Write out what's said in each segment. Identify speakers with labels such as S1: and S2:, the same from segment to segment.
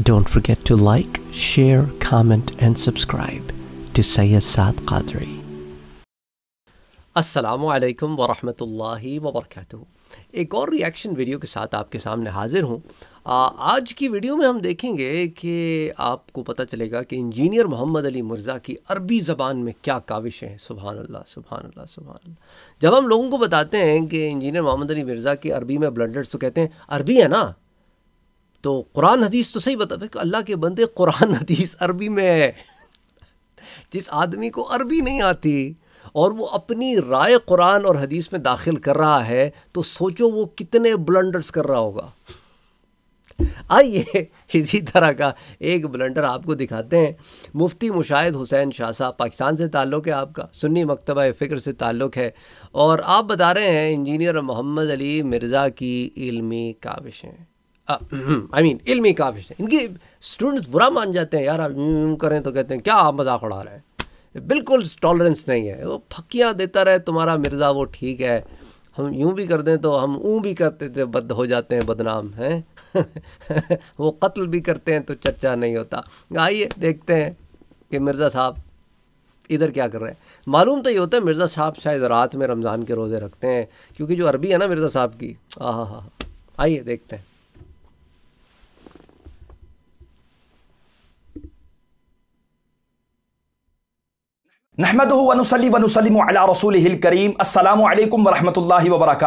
S1: Don't forget to like, share, comment and subscribe to Sayyid Saad Qadri. wa rahmatullahi wa barakatuh. एक और reaction video के साथ आपके सामने हाज़िर हूँ आज की वीडियो में हम देखेंगे कि आपको पता चलेगा कि इंजीनियर मोहम्मद अली मिर्ज़ा की अरबी ज़बान में क्या काविशें हैं सुबहान अल्लाह सुबहान अल्लाह सुबहान जब हम लोगों को बताते हैं कि इंजीनियर मोहम्मद अली मिर्ज़ा की अरबी में ब्लंडर्स तो कहते हैं अरबी है ना तो कुरान हदीस तो सही बता भाई अल्लाह के बंदे कुरान हदीस अरबी में है जिस आदमी को अरबी नहीं आती और वो अपनी राय कुरान और हदीस में दाखिल कर रहा है तो सोचो वो कितने ब्लंडर्स कर रहा होगा आइए इसी तरह का एक ब्लंडर आपको दिखाते हैं मुफ्ती मुशाहिद हुसैन शाह साहब पाकिस्तान से ताल्लुक़ है आपका सुन्नी मकतबा फ़िक्र से ताल्लुक़ है और आप बता रहे हैं इंजीनियर मोहम्मद अली मिर्ज़ा की इल्मी काविशें आई मीन हम्म, इल्मी काबिश है इनकी स्टूडेंट्स बुरा मान जाते हैं यार आप करें तो कहते हैं क्या आप मजाक उड़ा रहे हैं बिल्कुल टॉलरेंस नहीं है वो फकियाँ देता रहे तुम्हारा मिर्ज़ा वो ठीक है हम यूं भी कर दें तो हम ऊँ भी करते थे बद हो जाते हैं बदनाम हैं वो कत्ल भी करते हैं तो चर्चा नहीं होता आइए देखते हैं कि मिर्ज़ा साहब इधर क्या कर रहे हैं मालूम तो ये होता है मिर्ज़ा साहब शायद रात में रमज़ान के रोज़े रखते हैं क्योंकि जो अरबी है ना मिर्ज़ा साहब की हाँ हाँ हाँ आइए देखते हैं
S2: नहमद वनसली वनसलम रसूल करीम अल्लाम वरहमल वबरक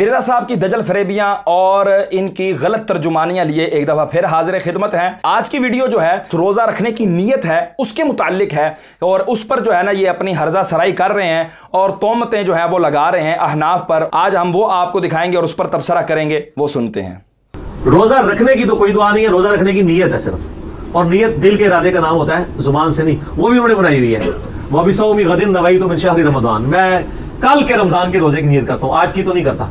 S2: मिर्ज़ा साहब की दजल फरेबियाँ और इनकी गलत तर्जुमानियाँ लिए एक दफ़ा फिर हाजिर खिदमत हैं आज की वीडियो जो है रोज़ा रखने की नीयत है उसके मुतालिक है और उस पर जो है ना ये अपनी हर्जा सराई कर रहे हैं और तोमतें जो हैं वो लगा रहे हैं अहनाफ पर आज हम वो आपको दिखाएंगे और उस पर तबसरा करेंगे वो सुनते हैं रोज़ा रखने की तो कोई दुआ नहीं है रोज़ा रखने की नीयत है सिर्फ और नीयत दिल के इरादे का नाम होता है जुबान से नहीं वो भी उन्होंने बनाई हुई है वबिसोमी गदिन नवई तो शाहरी रमजान मैं कल के रमजान के रोजे की नीयत करता हूँ आज की तो नहीं करता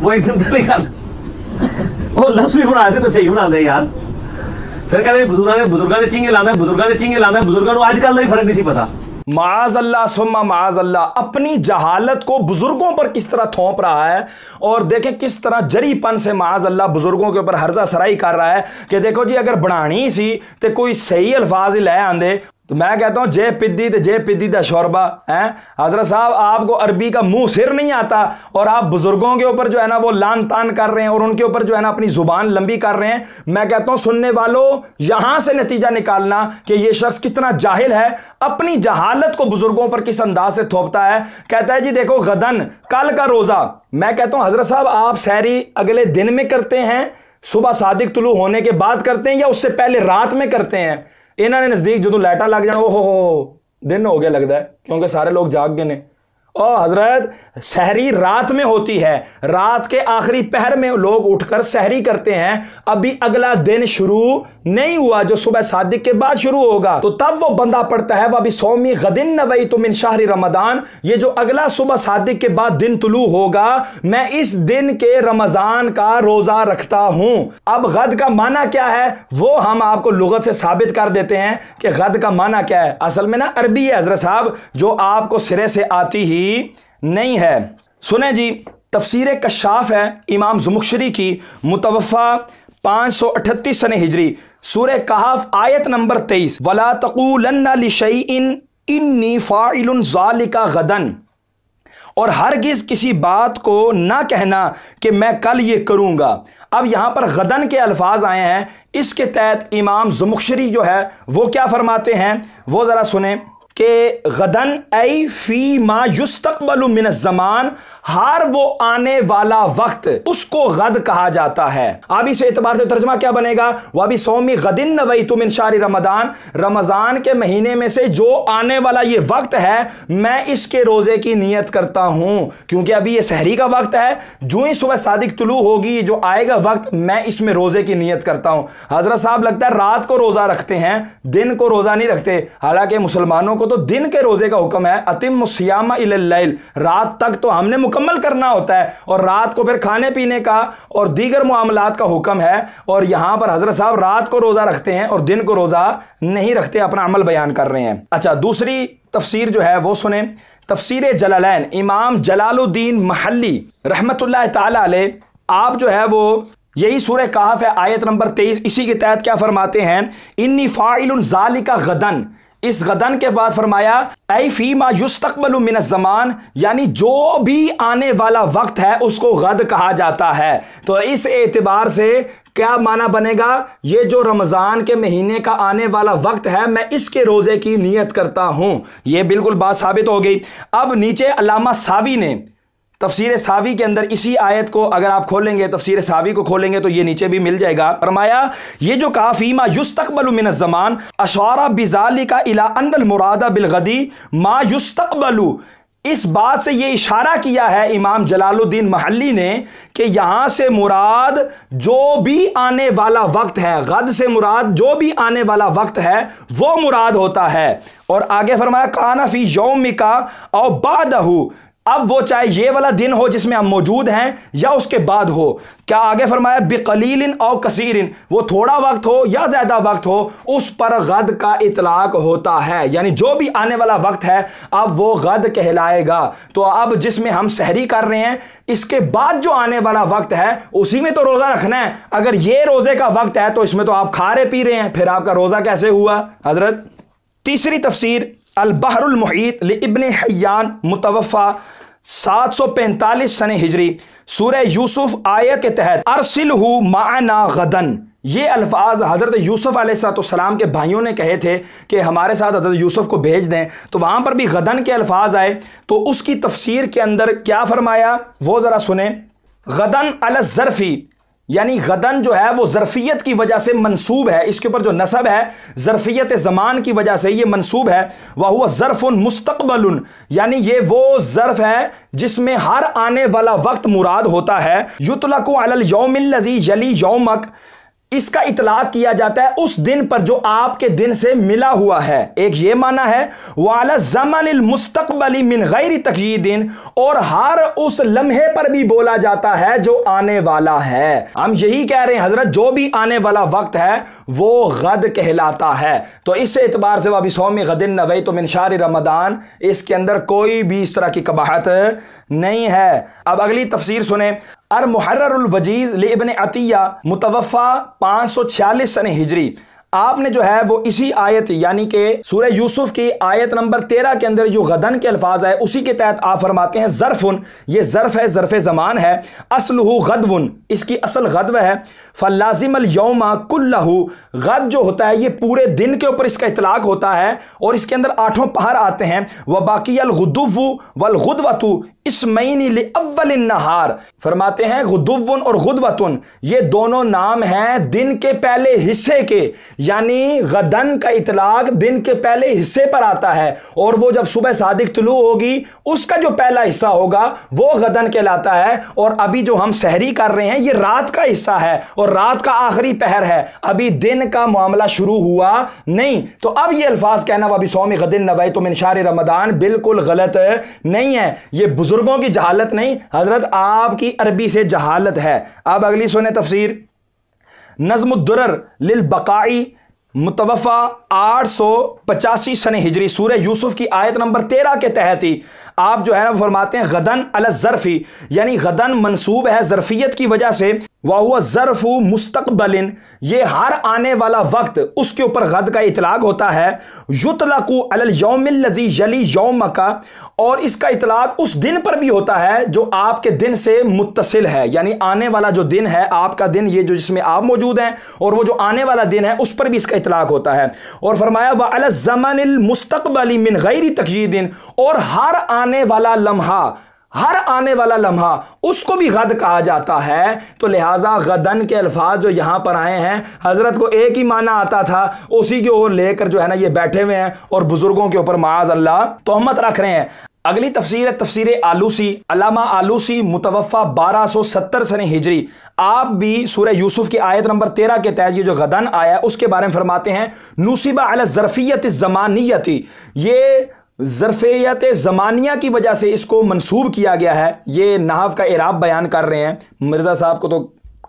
S2: वो एक दिन पहले कर वो लफ्ज भी बना रहे तो सही बना दे यार फिर कहते हैं बुजुर्ग ने बुजुर्गों ने चींगे लाना है बुजुर्ग ने चींगे लाना है बुजुर्ग को आजकल नहीं फर्क नहीं पता माज अल्लाह सुम्मा माज अल्लाह अपनी जहालत को बुजुर्गों पर किस तरह थोप रहा है और देखें किस तरह जरीपन से माज अल्लाह बुजुर्गों के ऊपर हर्जा सराई कर रहा है कि देखो जी अगर बनानी सी तो कोई सही अल्फाज ही लै आंदे तो मैं कहता हूं जय पिद्दी तो जय पिद्दी दा शौरबा है हजरत साहब आपको अरबी का मुंह सिर नहीं आता और आप बुजुर्गों के ऊपर जो है ना वो लान तान कर रहे हैं और उनके ऊपर जो है ना अपनी जुबान लंबी कर रहे हैं मैं कहता हूं सुनने वालों यहां से नतीजा निकालना कि ये शख्स कितना जाहिल है अपनी जहालत को बुजुर्गों पर किस अंदाज से थोपता है कहता है जी देखो गदन कल का रोजा मैं कहता हूं हजरत साहब आप सैरी अगले दिन में करते हैं सुबह सादिक तुलू होने के बाद करते हैं या उससे पहले रात में करते हैं ਇਹਨਾਂ ਨੇ ਨਜ਼ਦੀਕ ਜਦੋਂ ਲਾਈਟਾਂ ਲੱਗ ਜਾਣ ਓਹ ਹੋ ਹੋ ਦਿਨ ਹੋ ਗਿਆ ਲੱਗਦਾ ਕਿਉਂਕਿ ਸਾਰੇ ਲੋਕ ਜਾਗ ਗਏ ਨੇ और हजरत सहरी रात में होती है रात के आखिरी पहर में लोग उठकर सहरी करते हैं अभी अगला दिन शुरू नहीं हुआ जो सुबह सादिक के बाद शुरू होगा तो तब वो बंदा पड़ता है वह अभी सौमी गदिन नवई तुम इन शाहरी रमदान ये जो अगला सुबह सादिक के बाद दिन तुलू होगा मैं इस दिन के रमजान का रोजा रखता हूं अब गद का माना क्या है वो हम आपको लुगत से साबित कर देते हैं कि गद का माना क्या है असल में ना अरबी है हजरत साहब जो आपको सिरे से आती ही भी नहीं है सुने जी तफसीर कशाफ है इमाम जुमुखशरी की मुतवफ़ा पाँच सौ अठतीस सन हिजरी सूर कहाफ आयत नंबर तेईस वला तकूलशई इन इन्नी फ़ाइल ज़ालिका गदन और हर गिज किसी बात को ना कहना कि मैं कल ये करूँगा अब यहाँ पर गदन के अल्फाज आए हैं इसके तहत इमाम जुमुखशरी जो है वो क्या फरमाते हैं वो ज़रा सुने कि गदन ऐ फी मा युस्तकबल मिन जमान हार वो आने वाला वक्त उसको गद कहा जाता है अब इस एतबार से तर्जमा क्या बनेगा वह अभी सोमी गदिन नवई तुम इन शारी रमदान रमज़ान के महीने में से जो आने वाला ये वक्त है मैं इसके रोज़े की नीयत करता हूं क्योंकि अभी ये शहरी का वक्त है जो ही सुबह सादिक तुलू होगी जो आएगा वक्त मैं इसमें रोज़े की नीयत करता हूं हज़रत साहब लगता है रात को रोज़ा रखते हैं दिन को रोज़ा नहीं रखते हालांकि मुसलमानों को तो दिन के रोजे का हुक्म है अतिम मुसियामा इल रात तक तो हमने मुकम्मल करना होता है और रात को फिर खाने पीने का और दीगर मामला का हुक्म है और यहां पर हजरत साहब रात को रोज़ा रखते हैं और दिन को रोज़ा नहीं रखते अपना अमल बयान कर रहे हैं अच्छा दूसरी तफसीर जो है वो सुने तफसीर जलालैन इमाम जलालुद्दीन महली रहमत आप जो है वो यही सूर काहफ है आयत नंबर तेईस इसी के तहत क्या फरमाते हैं इन्नी फ़ाइल जालिका गदन इस गदन के बाद फरमाया ऐ फीमा युस्तकबल मिन जमान यानी जो भी आने वाला वक्त है उसको गद कहा जाता है तो इस एतबार से क्या माना बनेगा ये जो रमज़ान के महीने का आने वाला वक्त है मैं इसके रोज़े की नीयत करता हूँ ये बिल्कुल बात साबित हो गई अब नीचे अलामा सावी ने तफसीर सावी के अंदर इसी आयत को अगर आप खोलेंगे तफसीर सावी को खोलेंगे तो ये नीचे भी मिल जाएगा फरमाया ये जो काफ़ीमा युस्तकबल मिन जमान अशारा बिजाली का इला अनल मुरादा बिलगदी मा युस्तकबलू इस बात से ये इशारा किया है इमाम जलालुद्दीन महली ने कि यहां से मुराद जो भी आने वाला वक्त है गद से मुराद जो भी आने वाला वक्त है वो मुराद होता है और आगे फरमाया कानफी फी और बादहू अब वो चाहे ये वाला दिन हो जिसमें हम मौजूद हैं या उसके बाद हो क्या आगे फरमाया बेकलील और कसीरिन वो थोड़ा वक्त हो या ज़्यादा वक्त हो उस पर गद का इतलाक होता है यानी जो भी आने वाला वक्त है अब वो गद कहलाएगा तो अब जिसमें हम सहरी कर रहे हैं इसके बाद जो आने वाला वक्त है उसी में तो रोज़ा रखना है अगर ये रोज़े का वक्त है तो इसमें तो आप खा रहे पी रहे हैं फिर आपका रोज़ा कैसे हुआ हज़रत तीसरी तफसीर अलबहरमहीत इबन हयान मुतवफ़ा 745 सन हिजरी सूर्य यूसुफ आय के तहत अरसिल हु माना गदन ये अल्फाज हज़रत यूसुफ़ सलाम के भाइयों ने कहे थे कि हमारे साथ हज़रत यूसुफ़ को भेज दें तो वहाँ पर भी गदन के अल्फाज आए तो उसकी तफसीर के अंदर क्या फरमाया वो ज़रा सुने गदन अल जरफ़ी यानी गदन जो है वो ज़रफ़ियत की वजह से मनसूब है इसके ऊपर जो नसब है ज़रफ़ियत ज़मान की वजह से ये मनसूब है वह हुआ ज़रफ़ मुस्तबल यानी ये वो ज़रफ़ है जिसमें हर आने वाला वक्त मुराद होता है युतलको अल यौमिल यली यौमक इसका इतलाक किया जाता है उस दिन पर जो आपके दिन से मिला हुआ है एक ये माना है वाला जमन मुस्तकबली मिन गैर तकयीदिन और हर उस लम्हे पर भी बोला जाता है जो आने वाला है हम यही कह रहे हैं हजरत जो भी आने वाला वक्त है वो गद कहलाता है तो इस एतबार से वाबी सौम गदिन नवई तो मिनशार रमदान इसके अंदर कोई भी इस तरह की कबाहत नहीं है अब अगली तफसर सुने अर मुहर्रवजीज़ लेबन अतिया मुतवफ़ा पाँच सौ छियालीस सन हिजरी आपने जो है वो इसी आयत यानी कि सूर्य यूसुफ की आयत नंबर तेरह के अंदर जो गदन के अल्फाज है उसी के तहत आप फरमाते हैं ज़रफ़ुन ये ज़रफ़ है ज़रफ़ ज़मान है असलहू गदवन इसकी असल गदव है फलाजिम यौमा कुल्लहू गद जो होता है ये पूरे दिन के ऊपर इसका इतलाक होता है और इसके अंदर आठों पहाड़ आते हैं वह बाकी अलगुदुव वलगुदवतु इसमैनी अव्वल नहार फरमाते हैं गुदुवन और गुदवतुन ये दोनों नाम हैं दिन के पहले हिस्से के यानी गदन का इतलाक दिन के पहले हिस्से पर आता है और वो जब सुबह सादिक तुलू होगी उसका जो पहला हिस्सा होगा वो गदन कहलाता है और अभी जो हम सहरी कर रहे हैं ये रात का हिस्सा है और रात का आखिरी पहर है अभी दिन का मामला शुरू हुआ नहीं तो अब ये अल्फाज कहना अभी सौम गदिन नवाई तो मिनशार रमदान बिल्कुल गलत नहीं है ये बुजुर्गों की जहालत नहीं हजरत आपकी अरबी से जहालत है अब अगली सुने तफसीर नज़मुद्दुरर लिल बकाई मुतवफ़ा आठ सौ पचासी सन हिजरी सूर्य यूसुफ की आयत नंबर तेरह के तहत ही आप जो है ना फरमाते हैं गदन अल ज़रफ़ी यानी गदन मनसूब है ज़रफ़ीत की वजह से वह हुआ ज़रफ़ मुस्तकबलिन ये हर आने वाला वक्त उसके ऊपर गद का इतलाक होता है युतलकू अलयमिलजी यली यौम का और इसका इतलाक उस दिन पर भी होता है जो आपके दिन से मुतसिल है यानी आने वाला जो दिन है आपका दिन ये जो जिसमें आप मौजूद हैं और वो जो आने वाला दिन है उस पर भी इसका इतलाक होता है और फरमाया वह अलजमन मुस्तबली मिन गैरी तकजीदिन और हर आने वाला लम्हा हर आने वाला लम्हा उसको भी गद कहा जाता है तो लिहाजा गदन के अल्फाज जो यहां पर आए हैं हज़रत को एक ही माना आता था उसी की ओर लेकर जो है ना ये बैठे हुए हैं और बुज़ुर्गों के ऊपर माज अल्लाह तोहमत रख रहे हैं अगली तफसीर है तफसीर आलूसी अलामा आलूसी मुतवफ़ा बारह सौ सत्तर सन हिजरी आप भी सूर्य यूसुफ की आयत नंबर तेरह के तहत ये जो गदन आया उसके बारे में फरमाते हैं नूसीबा अल ज़रफ़ियत ज़मानियती ये जरफेयत ज़मानिया की वजह से इसको मनसूब किया गया है ये नाहव का इराब बयान कर रहे हैं मिर्ज़ा साहब को तो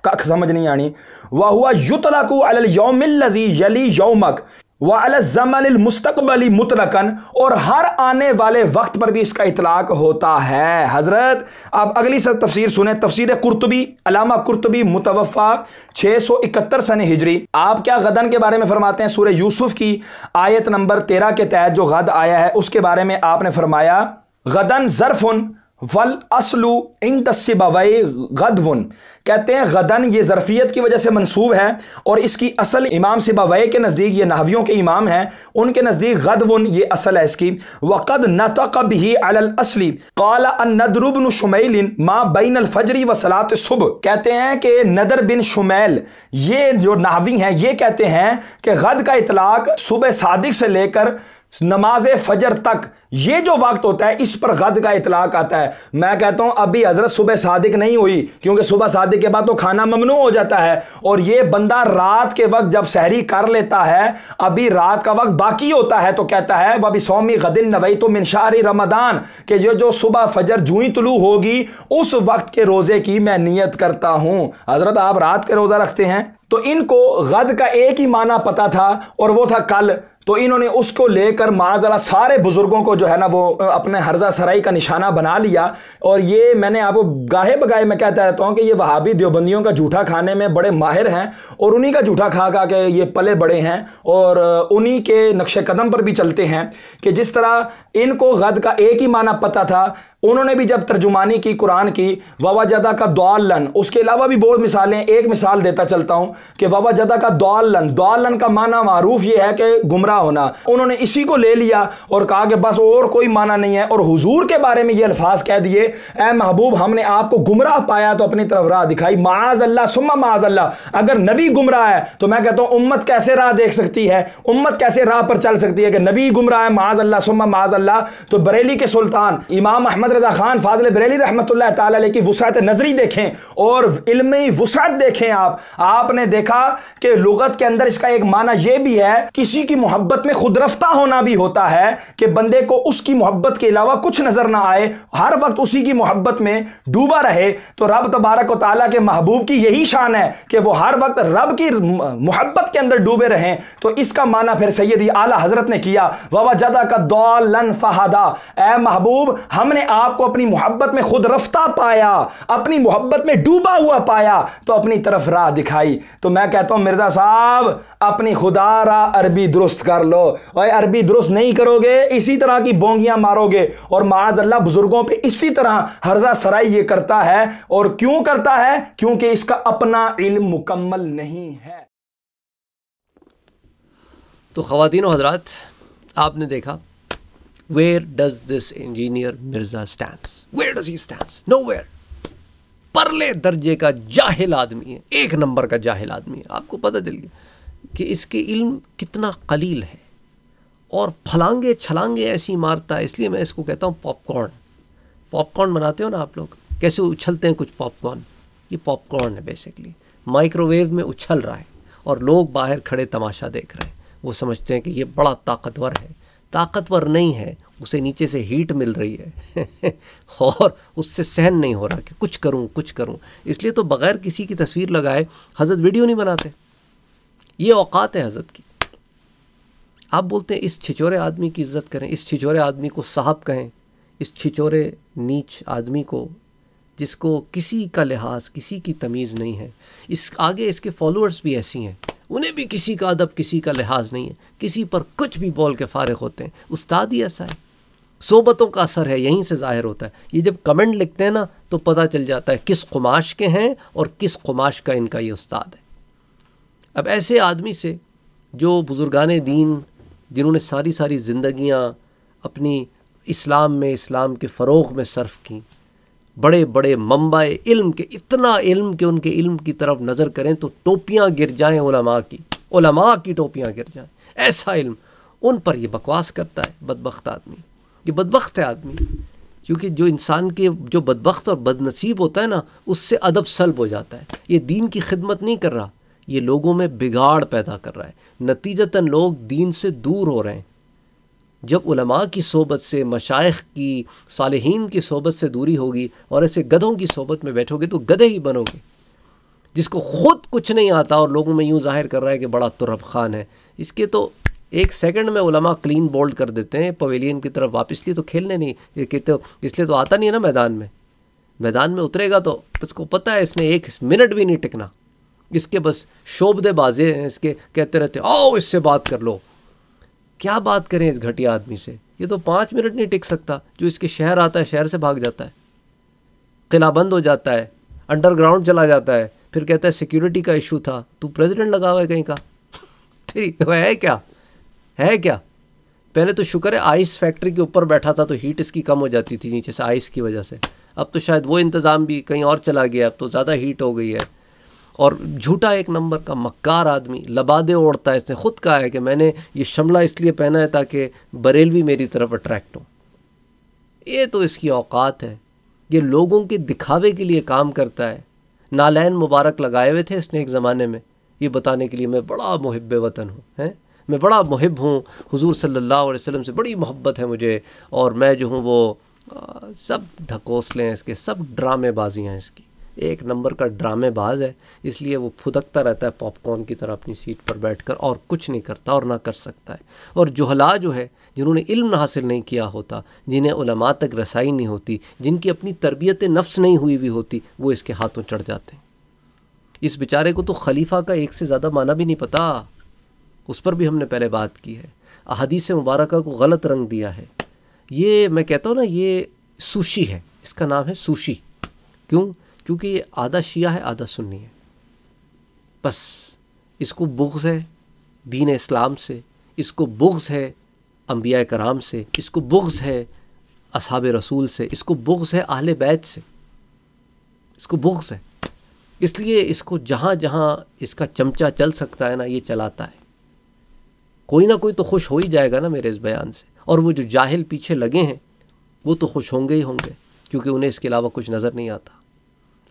S2: कख समझ नहीं आनी वाह हुआ युतला को अलयौमिल यली यौमक वालमस्तबली मुतरकन और हर आने वाले वक्त पर भी इसका इतलाक होता है हज़रत आप अगली सब तफसीर सुने तफसर कुरतबी अलामा कुरतबी मुतवफ़ा छः सौ इकहत्तर सन हिजरी आप क्या गदन के बारे में फरमाते हैं सूर्य यूसुफ की आयत नंबर तेरह के तहत जो गद आया है उसके बारे में आपने फरमाया गदन ज़रफ़ुन वल असलू इन तस्बाई गदवन कहते हैं गदन ये ज़रफ़ियत की वजह से मनसूब है और इसकी असल इमाम सिबावै के नज़दीक ये नहवियों के इमाम हैं उनके नज़दीक गदवन ये असल है इसकी वक़द ही अल असली नदरुबन शुमैल माँ बैन अलफजरी व सलात सुबह कहते हैं कि नदर बिन शुमैल ये जो नहवी हैं ये कहते हैं कि गद का इतलाक़ सुबह सादिक से लेकर नमाज फजर तक ये जो वक्त होता है इस पर गद का इतलाक आता है मैं कहता हूं अभी हजरत सुबह सादिक नहीं हुई क्योंकि सुबह सादिक के बाद तो खाना ममनू हो जाता है और ये बंदा रात के वक्त जब शहरी कर लेता है अभी रात का वक्त बाकी होता है तो कहता है वबी सौमी गदिन नवई तो मिनशारी रमदान के जो जो सुबह फजर जूई तुलू होगी उस वक्त के रोज़े की मैं नीयत करता हूं हजरत आप रात के रोज़ा रखते हैं तो इनको गद का एक ही माना पता था और वो था कल तो इन्होंने उसको लेकर माजला सारे बुज़ुर्गों को जो है ना वो अपने हर्जा सराई का निशाना बना लिया और ये मैंने आपको गाहे बगाहे में कहता रहता हूँ कि ये वहाबी देवबंदियों का झूठा खाने में बड़े माहिर हैं और उन्हीं का झूठा खा खा के ये पले बड़े हैं और उन्हीं के नक्श कदम पर भी चलते हैं कि जिस तरह इनको गद का एक ही माना पता था उन्होंने भी जब तर्जुमानी की कुरान की वबा जदा का दौलन उसके अलावा भी बहुत मिसालें एक मिसाल देता चलता हूं कि वबा जदा का दौलन दौलन का माना मारूफ यह है कि गुमराह होना उन्होंने इसी को ले लिया और कहा कि बस और कोई माना नहीं है और हुजूर के बारे में ये अल्फाज कह दिए ए महबूब हमने आपको गुमराह पाया तो अपनी तरफ राह दिखाई माज अल्लाह सुम्मा माज अल्लाह अगर नबी गुमराह है तो मैं कहता हूँ उम्मत कैसे राह देख सकती है उम्मत कैसे राह पर चल सकती है कि नबी गुमराह है माज अल्लाह सुम्मा माज अल्लाह तो बरेली के सुल्तान इमाम अहमद रजा खान फाजिल बरेली रहमत की वसात नजरी देखें और इलमी वसात देखें आप आपने देखा कि लुगत के अंदर इसका एक माना यह भी है किसी की मोहब्बत में खुद रफ्ता होना भी होता है कि बंदे को उसकी मोहब्बत के अलावा कुछ नजर ना आए हर वक्त उसी की मोहब्बत में डूबा रहे तो रब तबारक ताली के महबूब की यही शान है कि वह हर वक्त रब की मोहब्बत के अंदर डूबे रहें तो इसका माना फिर सैयद आला हजरत ने किया वबा जदा का दौलन फहादा ए महबूब हमने आपको अपनी मोहब्बत में खुद रफ्ता पाया अपनी मोहब्बत में डूबा हुआ पाया तो अपनी तरफ राह दिखाई तो मैं कहता हूं मिर्जा साहब अपनी खुदा रा अरबी दुरुस्त कर लो और अरबी दुरुस्त नहीं करोगे इसी तरह की बोंगियां मारोगे और माज अल्लाह बुजुर्गों पे इसी तरह हर्जा सराई ये करता है और क्यों करता है क्योंकि इसका अपना इल्म मुकम्मल नहीं है
S1: तो खातिन हजरात आपने देखा Where does this engineer Mirza stands? Where does he stands? Nowhere. परले दर्जे का जाहिल आदमी है एक नंबर का जाहिल आदमी है आपको पता चल गया कि इसके इल्म कितना कलील है और फलांगे छलांगे ऐसी मारता है इसलिए मैं इसको कहता हूँ पॉपकॉर्न पॉपकॉर्न बनाते हो ना आप लोग कैसे उछलते हैं कुछ पॉपकॉर्न ये पॉपकॉर्न है बेसिकली माइक्रोवेव में उछल रहा है और लोग बाहर खड़े तमाशा देख रहे हैं वो समझते हैं कि ये बड़ा ताकतवर है ताकतवर नहीं है उसे नीचे से हीट मिल रही है और उससे सहन नहीं हो रहा कि कुछ करूं कुछ करूं इसलिए तो बग़ैर किसी की तस्वीर लगाए हज़रत वीडियो नहीं बनाते ये औकात है हज़रत की आप बोलते हैं इस छिचोरे आदमी की इज्जत करें इस छिचोरे आदमी को साहब कहें इस छिचोरे नीच आदमी को जिसको किसी का लिहाज किसी की तमीज़ नहीं है इस आगे इसके फॉलोअर्स भी ऐसी हैं उन्हें भी किसी का अदब किसी का लिहाज नहीं है किसी पर कुछ भी बोल के फारग होते हैं उस्ताद ही ऐसा है सोबतों का असर है यहीं से ज़ाहिर होता है ये जब कमेंट लिखते हैं ना तो पता चल जाता है किस खुमाश के हैं और किस खुमाश का इनका ये उस्ताद है अब ऐसे आदमी से जो बुज़ुर्गान दीन जिन्होंने सारी सारी ज़िंदियाँ अपनी इस्लाम में इस्लाम के फ़रोग में सर्फ की बड़े बड़े मम्बा इल्म के इतना इल्म के उनके इल्म की तरफ नज़र करें तो टोपियाँ गिर जाएँ उलमा की उलमा की टोपियाँ गिर जाएँ ऐसा इल्म उन पर ये बकवास करता है बदबख्त आदमी ये बदबख्त है आदमी क्योंकि जो इंसान के जो बदबख्त और बदनसीब होता है ना उससे अदब सलब हो जाता है ये दीन की खिदमत नहीं कर रहा ये लोगों में बिगाड़ पैदा कर रहा है नतीजतन लोग दीन से दूर हो रहे हैं जब उलमा की सोबत से मशाइ की सालहीन की सोबत से दूरी होगी और ऐसे गधों की सोबत में बैठोगे तो गधे ही बनोगे जिसको ख़ुद कुछ नहीं आता और लोगों में यूँ जाहिर कर रहा है कि बड़ा तुरब खान है इसके तो एक सेकंड में उलमा क्लीन बोल्ड कर देते हैं पवेलियन की तरफ वापस लिए तो खेलने नहीं कहते तो इसलिए तो आता नहीं है ना मैदान में मैदान में उतरेगा तो इसको पता है इसने एक मिनट भी नहीं टिकना इसके बस बाज़े हैं इसके कहते रहते आओ इससे बात कर लो क्या बात करें इस घटिया आदमी से ये तो पाँच मिनट नहीं टिक सकता जो इसके शहर आता है शहर से भाग जाता है किला बंद हो जाता है अंडरग्राउंड चला जाता है फिर कहता है सिक्योरिटी का इशू था तू प्रेसिडेंट लगा हुआ है कहीं का ठीक तो है क्या है क्या पहले तो शुक्र है आइस फैक्ट्री के ऊपर बैठा था तो हीट इसकी कम हो जाती थी नीचे से आइस की वजह से अब तो शायद वो इंतज़ाम भी कहीं और चला गया अब तो ज़्यादा हीट हो गई है और झूठा एक नंबर का मक्कार आदमी लबादे ओढ़ता है इसने ख़ुद कहा है कि मैंने ये शमला इसलिए पहना है ताकि बरेलवी मेरी तरफ अट्रैक्ट हो ये तो इसकी औकात है ये लोगों के दिखावे के लिए काम करता है नालैन मुबारक लगाए हुए थे इसने एक ज़माने में ये बताने के लिए मैं बड़ा मुहब वतन हूँ हैं मैं बड़ा मुहब हूँ हजूर सल्ला वसम से बड़ी मोहब्बत है मुझे और मैं जो हूँ वो सब ढकोसलें हैं इसके सब ड्रामेबाजियाँ हैं इसकी एक नंबर का ड्रामेबाज है इसलिए वो फुदकता रहता है पॉपकॉर्न की तरह अपनी सीट पर बैठकर और कुछ नहीं करता और ना कर सकता है और जहला जो है जिन्होंने इल्म हासिल नहीं किया होता जिन्हें उलमा तक रसाई नहीं होती जिनकी अपनी तरबियत नफ्स नहीं हुई हुई होती वो इसके हाथों चढ़ जाते हैं इस बेचारे को तो खलीफा का एक से ज़्यादा माना भी नहीं पता उस पर भी हमने पहले बात की है अहदीस मुबारक को गलत रंग दिया है ये मैं कहता हूँ ना ये सूशी है इसका नाम है सूशी क्यों क्योंकि ये आधा शिया है आधा सुन्नी है बस इसको बुग्ज़ है दीन इस्लाम से इसको बुग्ज़ है अम्बिया कराम से इसको बुग्ज़ है असहाब रसूल से इसको बुग्ज़ है आहले बैत से इसको बुग्ज़ है इसलिए इसको जहाँ जहाँ इसका चमचा चल सकता है ना ये चलाता है कोई ना कोई तो खुश हो ही जाएगा ना मेरे इस बयान से और वो जो जाहिल पीछे लगे हैं वो तो खुश होंगे ही होंगे क्योंकि उन्हें इसके अलावा कुछ नज़र नहीं आता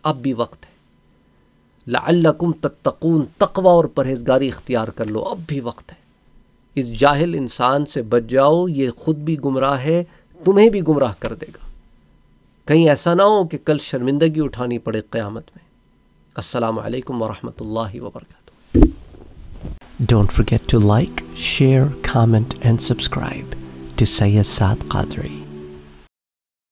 S1: अब भी वक्त है लाकुम तत्तकून तकवा और परहेजगारी इख्तियार कर लो अब भी वक्त है इस जाहिल इंसान से बच जाओ ये ख़ुद भी गुमराह है तुम्हें भी गुमराह कर देगा कहीं ऐसा ना हो कि कल शर्मिंदगी उठानी पड़े क़्यामत में असलकम वरहमल वबरक don't forget to like share comment and subscribe to Sayyid Saad Qadri